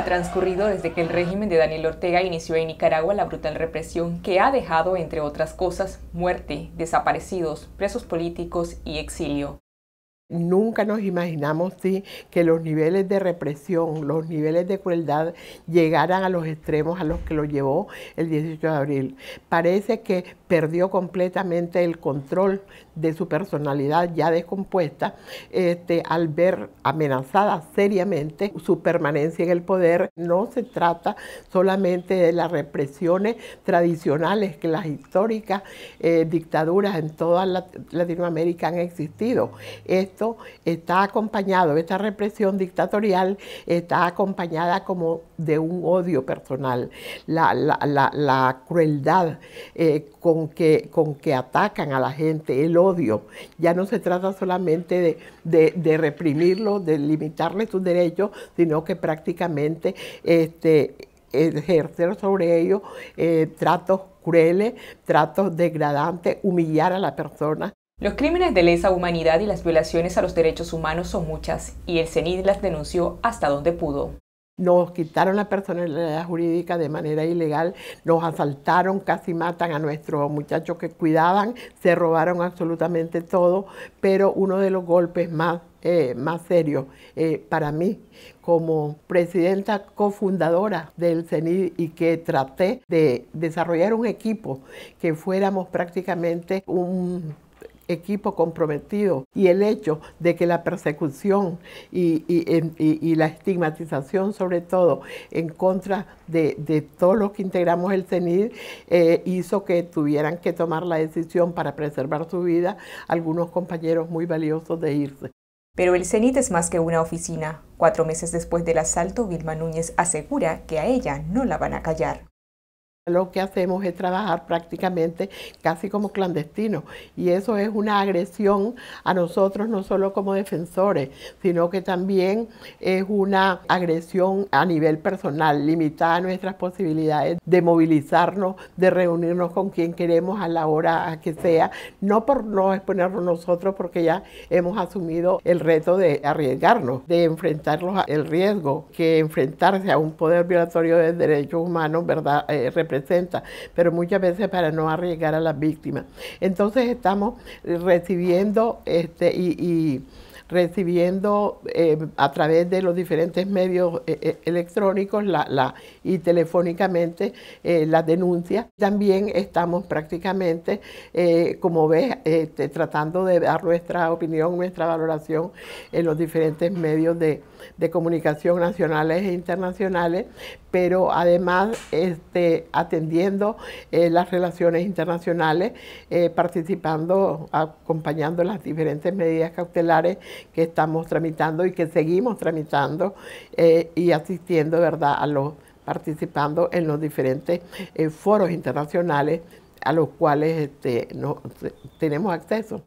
ha transcurrido desde que el régimen de Daniel Ortega inició en Nicaragua la brutal represión que ha dejado, entre otras cosas, muerte, desaparecidos, presos políticos y exilio. Nunca nos imaginamos sí, que los niveles de represión, los niveles de crueldad llegaran a los extremos a los que lo llevó el 18 de abril. Parece que perdió completamente el control de su personalidad ya descompuesta este, al ver amenazada seriamente su permanencia en el poder. No se trata solamente de las represiones tradicionales que las históricas eh, dictaduras en toda Latinoamérica han existido está acompañado, esta represión dictatorial está acompañada como de un odio personal, la, crueldad eh, con, que, con que atacan a la gente, el odio. Ya no se trata solamente de, de, de reprimirlo, de limitarle sus derechos, sino que prácticamente este, ejercer sobre ellos eh, tratos crueles, tratos degradantes, humillar a la persona. Los crímenes de lesa humanidad y las violaciones a los derechos humanos son muchas y el CENID las denunció hasta donde pudo. Nos quitaron la personalidad jurídica de manera ilegal, nos asaltaron, casi matan a nuestros muchachos que cuidaban, se robaron absolutamente todo, pero uno de los golpes más, eh, más serios eh, para mí como presidenta cofundadora del CENID y que traté de desarrollar un equipo que fuéramos prácticamente un equipo comprometido y el hecho de que la persecución y, la estigmatización sobre todo en contra de, todos los que integramos el CENID eh, hizo que tuvieran que tomar la decisión para preservar su vida algunos compañeros muy valiosos de irse. Pero el CENIT es más que una oficina. Cuatro meses después del asalto, Vilma Núñez asegura que a ella no la van a callar. Lo que hacemos es trabajar prácticamente casi como clandestinos y eso es una agresión a nosotros no solo como defensores, sino que también es una agresión a nivel personal, limitada nuestras posibilidades de movilizarnos, de reunirnos con quien queremos a la hora que sea, no por no exponernos nosotros porque ya hemos asumido el reto de arriesgarnos, de enfrentarnos el riesgo que enfrentarse a un poder violatorio de derechos humanos, ¿verdad? Eh, presenta, pero muchas veces para no arriesgar a las víctimas. Entonces estamos recibiendo este, y recibiendo eh, a través de los diferentes medios eh, eh, electrónicos y telefónicamente las denuncias. También estamos prácticamente, como ves, este, tratando de dar nuestra opinión, nuestra valoración en los diferentes medios de, comunicación nacionales e internacionales, pero además este, atendiendo las relaciones internacionales, participando, acompañando las diferentes medidas cautelares que estamos tramitando y que seguimos tramitando eh, y asistiendo, ¿verdad?, a los participando en los diferentes eh, foros internacionales a los cuales este, tenemos acceso.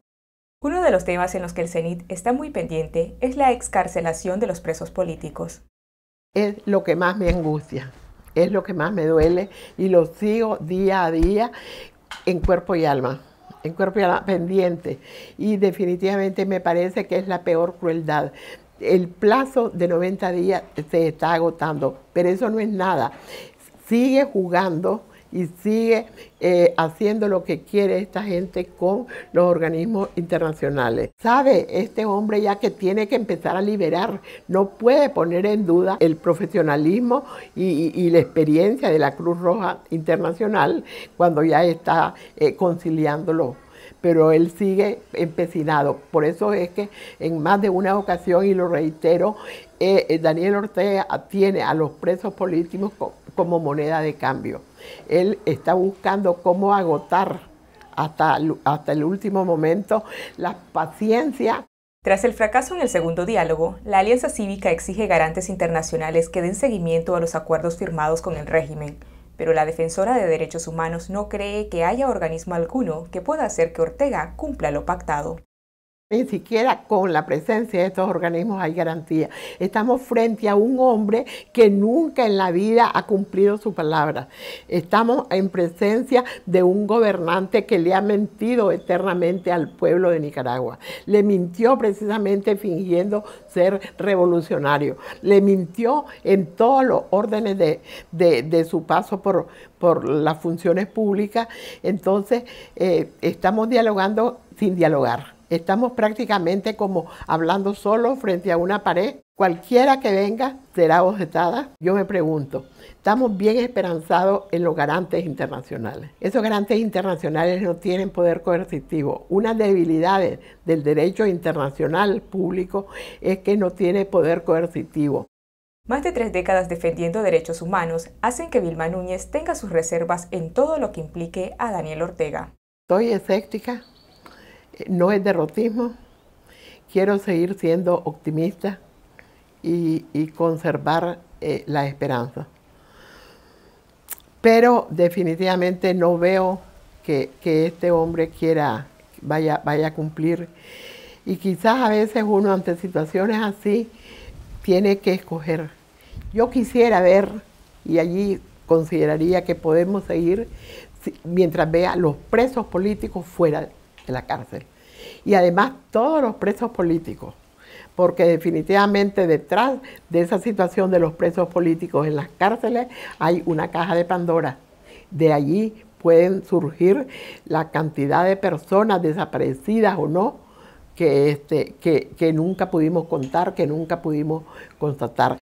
Uno de los temas en los que el CENIT está muy pendiente es la excarcelación de los presos políticos. Es lo que más me angustia, es lo que más me duele y lo sigo día a día en cuerpo y alma en cuerpo pendiente. Y definitivamente me parece que es la peor crueldad. El plazo de 90 días se está agotando, pero eso no es nada. Sigue jugando y sigue eh, haciendo lo que quiere esta gente con los organismos internacionales. ¿Sabe? Este hombre ya que tiene que empezar a liberar, no puede poner en duda el profesionalismo y, la experiencia de la Cruz Roja Internacional cuando ya está eh, conciliándolo pero él sigue empecinado. Por eso es que en más de una ocasión, y lo reitero, eh, eh, Daniel Ortega tiene a los presos políticos como moneda de cambio. Él está buscando cómo agotar hasta, hasta el último momento la paciencia. Tras el fracaso en el segundo diálogo, la Alianza Cívica exige garantes internacionales que den seguimiento a los acuerdos firmados con el régimen pero la defensora de derechos humanos no cree que haya organismo alguno que pueda hacer que Ortega cumpla lo pactado ni siquiera con la presencia de estos organismos hay garantía. Estamos frente a un hombre que nunca en la vida ha cumplido su palabra. Estamos en presencia de un gobernante que le ha mentido eternamente al pueblo de Nicaragua. Le mintió precisamente fingiendo ser revolucionario. Le mintió en todos los órdenes de, su paso por, las funciones públicas. Entonces, eh, estamos dialogando sin dialogar. Estamos prácticamente como hablando solo frente a una pared. Cualquiera que venga será objetada. Yo me pregunto, estamos bien esperanzados en los garantes internacionales. Esos garantes internacionales no tienen poder coercitivo. Una debilidad del derecho internacional público es que no tiene poder coercitivo. Más de tres décadas defendiendo derechos humanos hacen que Vilma Núñez tenga sus reservas en todo lo que implique a Daniel Ortega. Soy escéptica, no es derrotismo, quiero seguir siendo optimista y, conservar eh, la esperanza. Pero definitivamente no veo que, este hombre quiera, vaya, vaya a cumplir. Y quizás a veces uno ante situaciones así tiene que escoger. Yo quisiera ver, y allí consideraría que podemos seguir mientras vea los presos políticos fuera en la cárcel. Y además todos los presos políticos, porque definitivamente detrás de esa situación de los presos políticos en las cárceles hay una caja de Pandora. De allí pueden surgir la cantidad de personas desaparecidas o no que, este, que, que nunca pudimos contar, que nunca pudimos constatar.